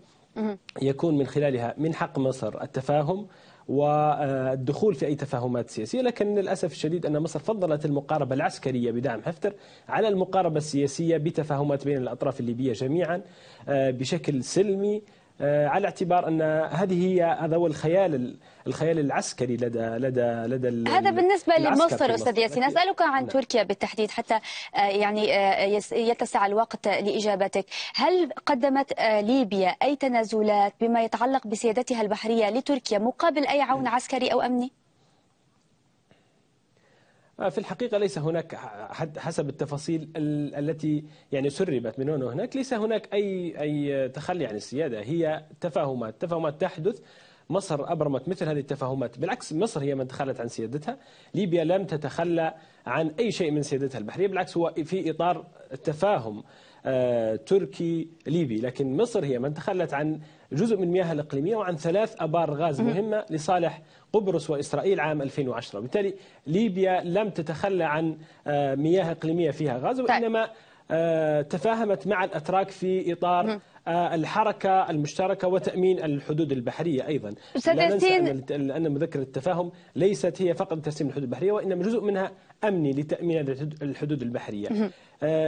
يكون من خلالها من حق مصر التفاهم والدخول في أي تفاهمات سياسية لكن للأسف الشديد أن مصر فضلت المقاربة العسكرية بدعم حفتر على المقاربة السياسية بتفاهمات بين الأطراف الليبية جميعا آه، بشكل سلمي آه، على اعتبار ان هذه هي هذا هو الخيال الخيال العسكري لدى لدى لدى هذا بالنسبه لمصر استاذ ياسين اسالك عن لا. نعم. تركيا بالتحديد حتى آه، يعني آه، يتسع الوقت لاجابتك هل قدمت ليبيا اي تنازلات بما يتعلق بسيادتها البحريه لتركيا مقابل اي عون عسكري او امني؟ في الحقيقة ليس هناك حسب التفاصيل التي يعني سربت من هنا وهناك ليس هناك أي أي تخلي عن السيادة هي تفاهمات تفاهمات تحدث مصر أبرمت مثل هذه التفاهمات بالعكس مصر هي من تخلت عن سيادتها ليبيا لم تتخلى عن أي شيء من سيادتها البحرية بالعكس هو في إطار التفاهم آه، تركي ليبي لكن مصر هي من تخلت عن جزء من مياهها الإقليمية وعن ثلاث أبار غاز مهمة لصالح قبرص وإسرائيل عام 2010 وبالتالي ليبيا لم تتخلى عن آه، مياه إقليمية فيها غاز طيب. وإنما آه، تفاهمت مع الأتراك في إطار آه، الحركة المشتركة وتأمين الحدود البحرية أيضا لا ننسى أن مذكرة التفاهم ليست هي فقط تسليم الحدود البحرية وإنما جزء منها أمني لتأمين الحدود البحرية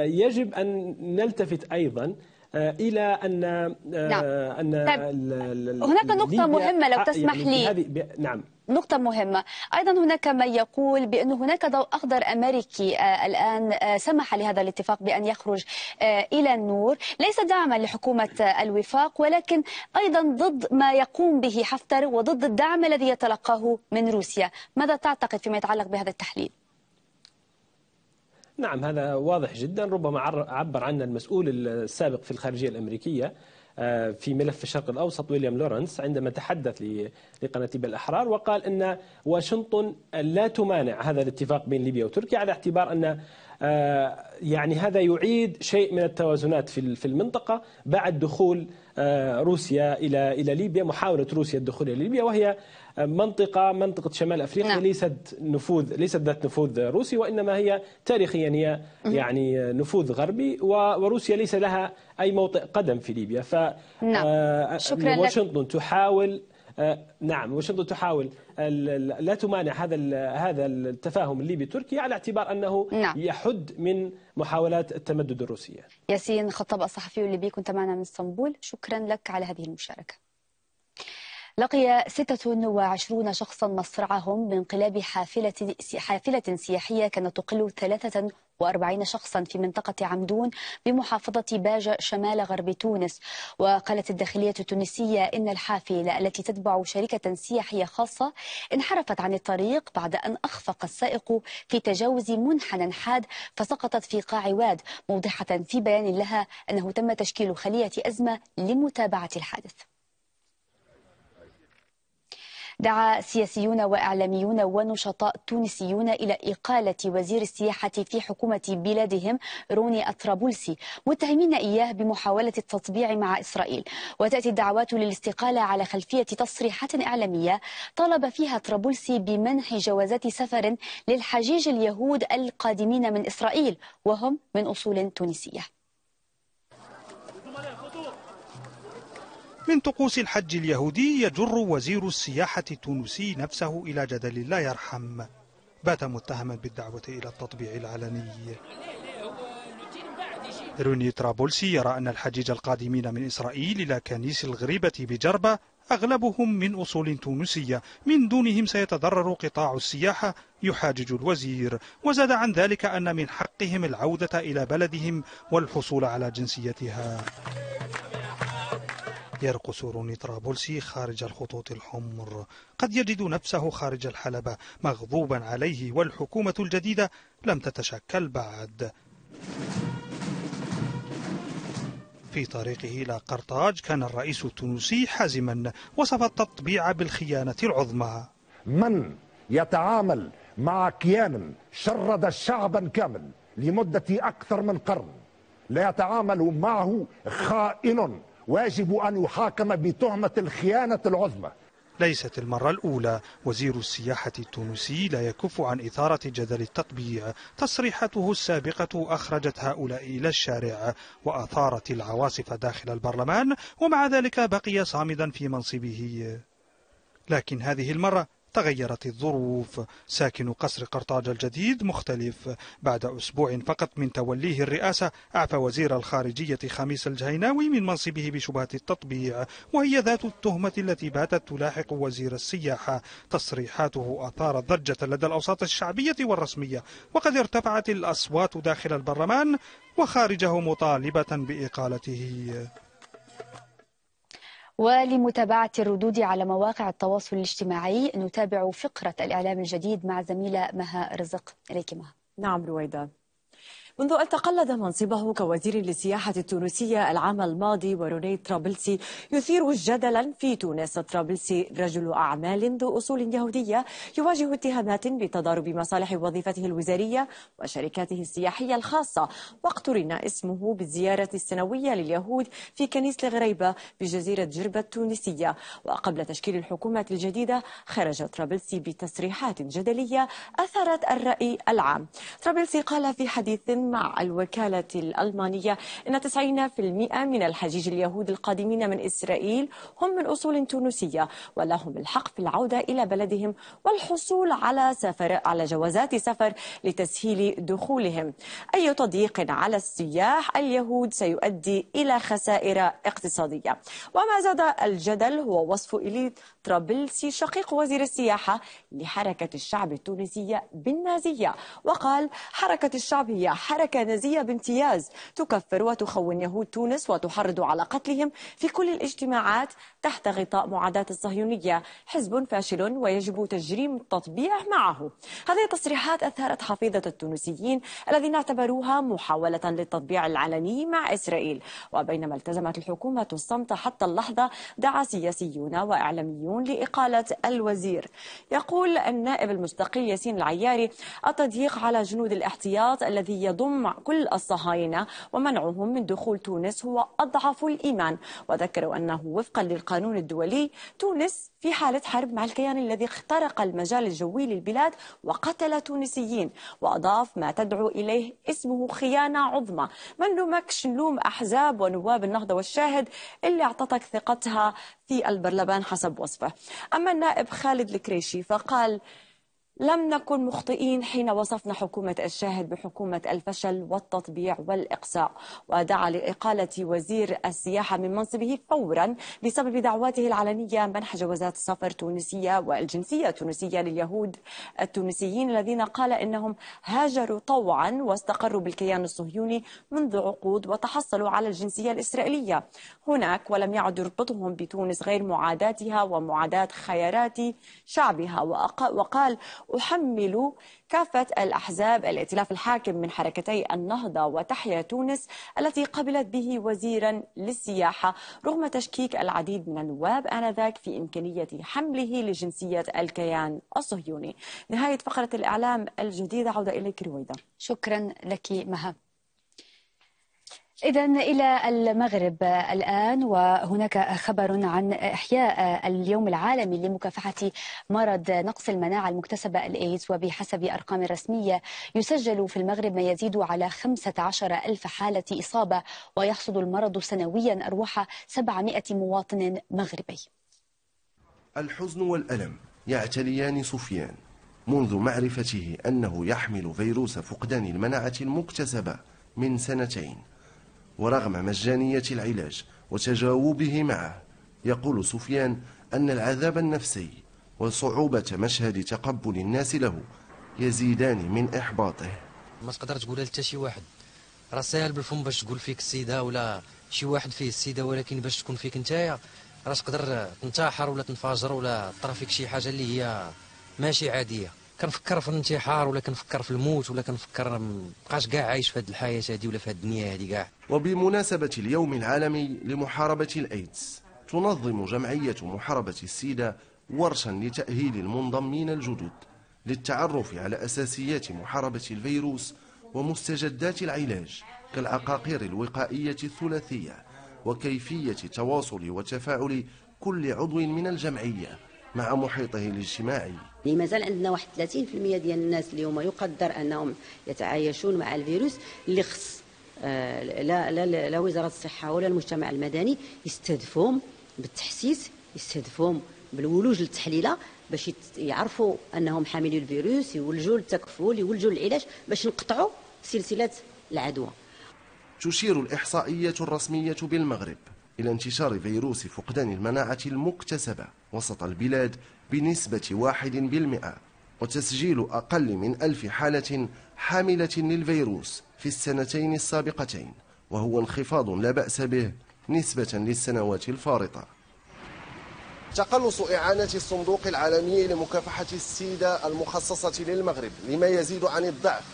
يجب أن نلتفت أيضا آه، الى ان آه، نعم. ان طيب، هناك نقطه مهمه لو آه، يعني تسمح يعني لي نعم نقطة مهمة أيضا هناك من يقول بأن هناك ضوء أخضر أمريكي الآن سمح لهذا الاتفاق بأن يخرج إلى النور ليس دعما لحكومة الوفاق ولكن أيضا ضد ما يقوم به حفتر وضد الدعم الذي يتلقاه من روسيا ماذا تعتقد فيما يتعلق بهذا التحليل؟ نعم هذا واضح جدا ربما عبر عنه المسؤول السابق في الخارجية الأمريكية آه، في ملف الشرق الأوسط ويليام لورنس عندما تحدث لقناة ليبيا الأحرار وقال أن واشنطن لا تمانع هذا الاتفاق بين ليبيا وتركيا على اعتبار أن آه، يعني هذا يعيد شيء من التوازنات في في المنطقة بعد دخول آه، روسيا إلى إلى ليبيا محاولة روسيا الدخول إلى ليبيا وهي آه، منطقة منطقة شمال أفريقيا نعم. ليست نفوذ ليست ذات نفوذ روسي وإنما هي تاريخيا هي يعني نفوذ غربي وروسيا ليس لها أي موطئ قدم في ليبيا ف نعم. شكرا واشنطن تحاول آه، نعم واشنطن تحاول لا تمانع هذا هذا التفاهم الليبي التركي على اعتبار انه نعم. يحد من محاولات التمدد الروسيه. ياسين خطاب الصحفي الليبي كنت معنا من اسطنبول، شكرا لك على هذه المشاركه. لقي 26 شخصا مصرعهم بانقلاب حافلة حافلة سياحية كانت تقل ثلاثه وأربعين شخصا في منطقة عمدون بمحافظة باجة شمال غرب تونس وقالت الداخلية التونسية إن الحافلة التي تتبع شركة سياحية خاصة انحرفت عن الطريق بعد أن أخفق السائق في تجاوز منحنى حاد فسقطت في قاع واد موضحة في بيان لها أنه تم تشكيل خلية أزمة لمتابعة الحادث دعا سياسيون وإعلاميون ونشطاء تونسيون إلى إقالة وزير السياحة في حكومة بلادهم روني أطرابلسي متهمين إياه بمحاولة التطبيع مع إسرائيل وتأتي الدعوات للاستقالة على خلفية تصريحات إعلامية طلب فيها طرابلسي بمنح جوازات سفر للحجيج اليهود القادمين من إسرائيل وهم من أصول تونسية من طقوس الحج اليهودي يجر وزير السياحة التونسي نفسه إلى جدل لا يرحم بات متهما بالدعوة إلى التطبيع العلني روني طرابلسي يرى أن الحجيج القادمين من إسرائيل إلى كنيس الغريبة بجربة أغلبهم من أصول تونسية من دونهم سيتضرر قطاع السياحة يحاجج الوزير وزاد عن ذلك أن من حقهم العودة إلى بلدهم والحصول على جنسيتها يرقص روني طرابلسي خارج الخطوط الحمر قد يجد نفسه خارج الحلبة مغضوبا عليه والحكومة الجديدة لم تتشكل بعد في طريقه إلى قرطاج كان الرئيس التونسي حازما وصف التطبيع بالخيانة العظمى من يتعامل مع كيان شرد شعبا كامل لمدة أكثر من قرن لا يتعامل معه خائن واجب أن يحاكم بتهمة الخيانة العظمى ليست المرة الأولى وزير السياحة التونسي لا يكف عن إثارة جدل التطبيع تصريحاته السابقة أخرجت هؤلاء إلى الشارع وأثارت العواصف داخل البرلمان ومع ذلك بقي صامدا في منصبه لكن هذه المرة تغيرت الظروف ساكن قصر قرطاج الجديد مختلف بعد أسبوع فقط من توليه الرئاسة أعفى وزير الخارجية خميس الجهيناوي من منصبه بشبهة التطبيع وهي ذات التهمة التي باتت تلاحق وزير السياحة تصريحاته أثارت ضجة لدى الأوساط الشعبية والرسمية وقد ارتفعت الأصوات داخل البرلمان وخارجه مطالبة بإقالته ولمتابعة الردود على مواقع التواصل الاجتماعي نتابع فقرة الإعلام الجديد مع زميلة مها رزق إليك مها نعم رويدا منذ أن تقلد منصبه كوزير للسياحة التونسية العام الماضي وروني ترابلسي يثير جدلا في تونس ترابلسي رجل أعمال ذو أصول يهودية يواجه اتهامات بتضارب مصالح وظيفته الوزارية وشركاته السياحية الخاصة واقترن اسمه بالزيارة السنوية لليهود في كنيسة الغريبة بجزيرة جربة التونسية وقبل تشكيل الحكومة الجديدة خرج طرابلسي بتصريحات جدلية أثرت الرأي العام طرابلسي قال في حديث مع الوكالة الألمانية أن 90% من الحجيج اليهود القادمين من إسرائيل هم من أصول تونسية ولهم الحق في العودة إلى بلدهم والحصول على سفر على جوازات سفر لتسهيل دخولهم أي تضييق على السياح اليهود سيؤدي إلى خسائر اقتصادية وما زاد الجدل هو وصف إليت طرابلسي شقيق وزير السياحة لحركة الشعب التونسية بالنازية وقال حركة الشعب هي حركة نازية بامتياز تكفر وتخون يهود تونس وتحرض على قتلهم في كل الاجتماعات تحت غطاء معاداة الصهيونية حزب فاشل ويجب تجريم التطبيع معه هذه التصريحات أثارت حفيظة التونسيين الذين اعتبروها محاولة للتطبيع العلني مع إسرائيل وبينما التزمت الحكومة الصمت حتى اللحظة دعا سياسيون وإعلاميون مليون لإقالة الوزير يقول النائب المستقل ياسين العياري التضييق على جنود الاحتياط الذي يضم كل الصهاينة ومنعهم من دخول تونس هو أضعف الإيمان وذكروا أنه وفقا للقانون الدولي تونس في حالة حرب مع الكيان الذي اخترق المجال الجوي للبلاد وقتل تونسيين وأضاف ما تدعو إليه اسمه خيانة عظمى ما نلومكش نلوم أحزاب ونواب النهضة والشاهد اللي أعطتك ثقتها في البرلمان حسب وصفه أما النائب خالد الكريشي فقال لم نكن مخطئين حين وصفنا حكومة الشاهد بحكومة الفشل والتطبيع والإقصاء ودعا لإقالة وزير السياحة من منصبه فورا بسبب دعواته العلنية منح جوازات سفر تونسية والجنسية التونسية لليهود التونسيين الذين قال إنهم هاجروا طوعا واستقروا بالكيان الصهيوني منذ عقود وتحصلوا على الجنسية الإسرائيلية هناك ولم يعد يربطهم بتونس غير معاداتها ومعاداة خيارات شعبها وقال أحمل كافة الأحزاب الائتلاف الحاكم من حركتي النهضة وتحيا تونس التي قبلت به وزيرا للسياحة رغم تشكيك العديد من النواب آنذاك في إمكانية حمله لجنسية الكيان الصهيوني نهاية فقرة الإعلام الجديدة عودة إليك رويدة شكرا لك مها إذا إلى المغرب الآن وهناك خبر عن إحياء اليوم العالمي لمكافحة مرض نقص المناعة المكتسبة الإيدز وبحسب أرقام رسمية يسجل في المغرب ما يزيد على 15 ألف حالة إصابة ويحصد المرض سنويا أرواح 700 مواطن مغربي الحزن والألم يعتليان سفيان منذ معرفته أنه يحمل فيروس فقدان المناعة المكتسبة من سنتين ورغم مجانية العلاج وتجاوبه معه يقول سفيان أن العذاب النفسي وصعوبة مشهد تقبل الناس له يزيدان من إحباطه ما تقدر تقولها لتا شي واحد راه ساهل بالفم باش تقول فيك السيده ولا شي واحد فيه السيده ولكن باش تكون فيك نتايا راه تقدر تنتحر ولا تنفجر ولا طرا فيك شي حاجه اللي هي ماشي عاديه كنفكر في الانتحار ولا كنفكر في الموت ولا كنفكر مابقاش كاع عايش في هذه الحياه هذه ولا في هذه الدنيا هذه كاع وبمناسبه اليوم العالمي لمحاربه الايدز تنظم جمعيه محاربه السيده ورشا لتاهيل المنضمين الجدد للتعرف على اساسيات محاربه الفيروس ومستجدات العلاج كالعقاقير الوقائيه الثلاثيه وكيفيه تواصل وتفاعل كل عضو من الجمعيه مع محيطه الاجتماعي ما زال عندنا واحد 30% ديال الناس اليوم يقدر انهم يتعايشون مع الفيروس اللي خص آه، لا لا لا وزاره الصحه ولا المجتمع المدني يستهدفهم بالتحسيس يستهدفهم بالولوج للتحليله باش يعرفوا انهم حاملي الفيروس يولجوا للتكفل يولجوا للعلاج باش نقطعوا سلسله العدوى تشير الاحصائيه الرسميه بالمغرب الى انتشار فيروس فقدان المناعه المكتسبه وسط البلاد بنسبة واحد بالمئة وتسجيل أقل من ألف حالة حاملة للفيروس في السنتين السابقتين وهو انخفاض لا بأس به نسبة للسنوات الفارطة تقلص إعانة الصندوق العالمي لمكافحة السيدة المخصصة للمغرب لما يزيد عن الضعف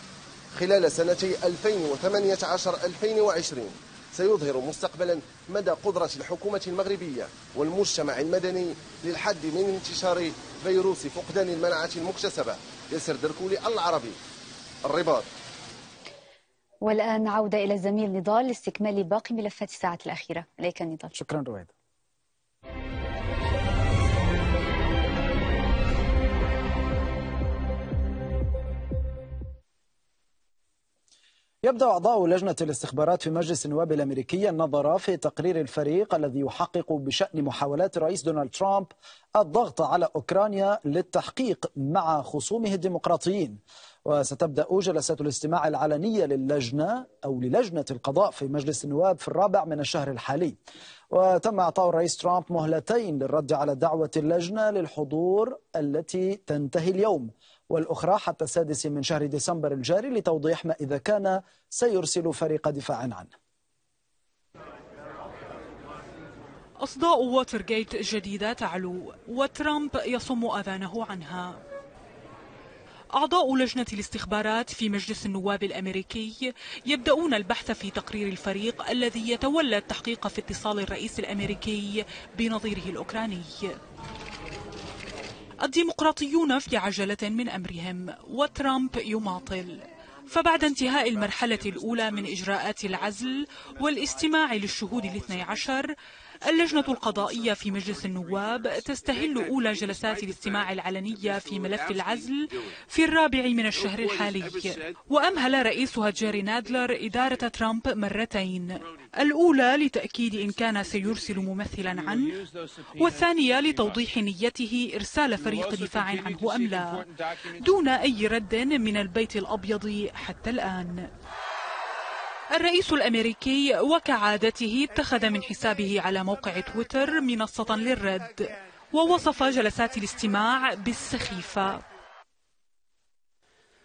خلال سنتي 2018-2020 سيظهر مستقبلا مدى قدرة الحكومة المغربية والمجتمع المدني للحد من انتشار فيروس فقدان المناعة المكتسبة ياسر دركولي العربي الرباط والآن عودة إلى الزميل نضال لاستكمال باقي ملفات الساعة الأخيرة إليك نضال شكرا رويدا يبدأ أعضاء لجنة الاستخبارات في مجلس النواب الأمريكي النظر في تقرير الفريق الذي يحقق بشأن محاولات الرئيس دونالد ترامب الضغط على أوكرانيا للتحقيق مع خصومه الديمقراطيين وستبدأ جلسة الاستماع العلنية للجنة أو للجنة القضاء في مجلس النواب في الرابع من الشهر الحالي وتم إعطاء الرئيس ترامب مهلتين للرد على دعوة اللجنة للحضور التي تنتهي اليوم والأخرى حتى السادس من شهر ديسمبر الجاري لتوضيح ما إذا كان سيرسل فريق دفاع عنه أصداء ووترغيت جديدة تعلو وترامب يصم أذانه عنها أعضاء لجنة الاستخبارات في مجلس النواب الأمريكي يبدأون البحث في تقرير الفريق الذي يتولى التحقيق في اتصال الرئيس الأمريكي بنظيره الأوكراني الديمقراطيون في عجلة من أمرهم وترامب يماطل فبعد انتهاء المرحلة الأولى من إجراءات العزل والاستماع للشهود الاثني عشر اللجنة القضائية في مجلس النواب تستهل أولى جلسات الاستماع العلنية في ملف العزل في الرابع من الشهر الحالي وأمهل رئيسها جيري نادلر إدارة ترامب مرتين الأولى لتأكيد إن كان سيرسل ممثلا عنه والثانية لتوضيح نيته إرسال فريق دفاع عنه أم لا دون أي رد من البيت الأبيض حتى الآن الرئيس الأمريكي وكعادته اتخذ من حسابه على موقع تويتر منصة للرد ووصف جلسات الاستماع بالسخيفة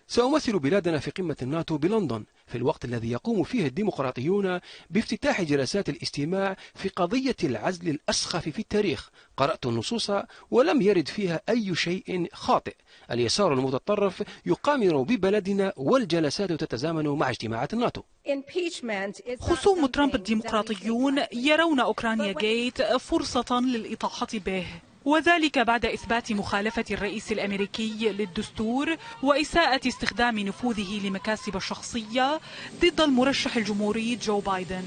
سأمثل بلادنا في قمة الناتو بلندن في الوقت الذي يقوم فيه الديمقراطيون بافتتاح جلسات الاستماع في قضية العزل الأسخف في التاريخ قرأت النصوص ولم يرد فيها أي شيء خاطئ اليسار المتطرف يقامر ببلدنا والجلسات تتزامن مع اجتماعات الناتو خصوم ترامب الديمقراطيون يرون أوكرانيا جيت فرصة للإطاحة به وذلك بعد إثبات مخالفة الرئيس الأمريكي للدستور وإساءة استخدام نفوذه لمكاسب شخصية ضد المرشح الجمهوري جو بايدن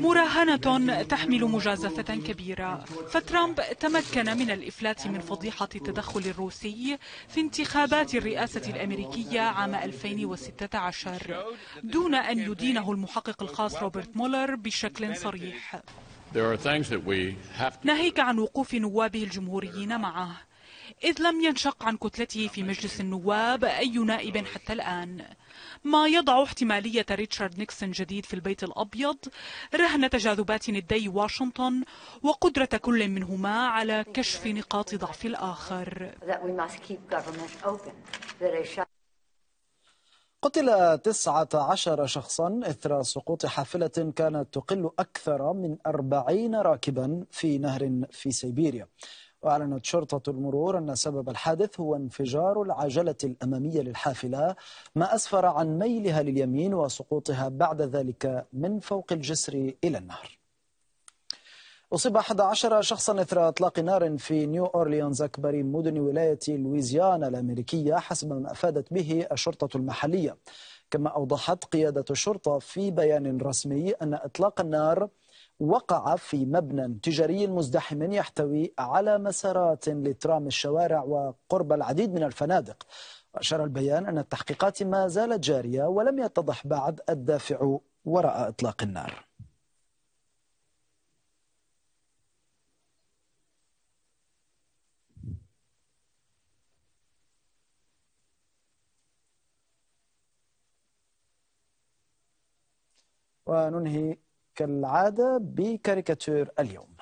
مراهنة تحمل مجازفة كبيرة فترامب تمكن من الإفلات من فضيحة التدخل الروسي في انتخابات الرئاسة الأمريكية عام 2016 دون أن يدينه المحقق الخاص روبرت مولر بشكل صريح ناهيك عن وقوف نوابه الجمهوريين معه إذ لم ينشق عن كتلته في مجلس النواب أي نائب حتى الآن ما يضع احتمالية ريتشارد نيكسون جديد في البيت الأبيض رهن تجاذبات ندي واشنطن وقدرة كل منهما على كشف نقاط ضعف الآخر قتل 19 شخصا إثر سقوط حافلة كانت تقل أكثر من 40 راكبا في نهر في سيبيريا وأعلنت شرطة المرور أن سبب الحادث هو انفجار العجلة الأمامية للحافلة ما أسفر عن ميلها لليمين وسقوطها بعد ذلك من فوق الجسر إلى النهر أصيب 11 شخصا إثر إطلاق نار في نيو أورليانز أكبر مدن ولاية لويزيانا الأمريكية حسب ما أفادت به الشرطة المحلية كما أوضحت قيادة الشرطة في بيان رسمي أن إطلاق النار وقع في مبنى تجاري مزدحم يحتوي على مسارات لترام الشوارع وقرب العديد من الفنادق وأشار البيان أن التحقيقات ما زالت جارية ولم يتضح بعد الدافع وراء إطلاق النار وننهي كالعادة بكاريكاتير اليوم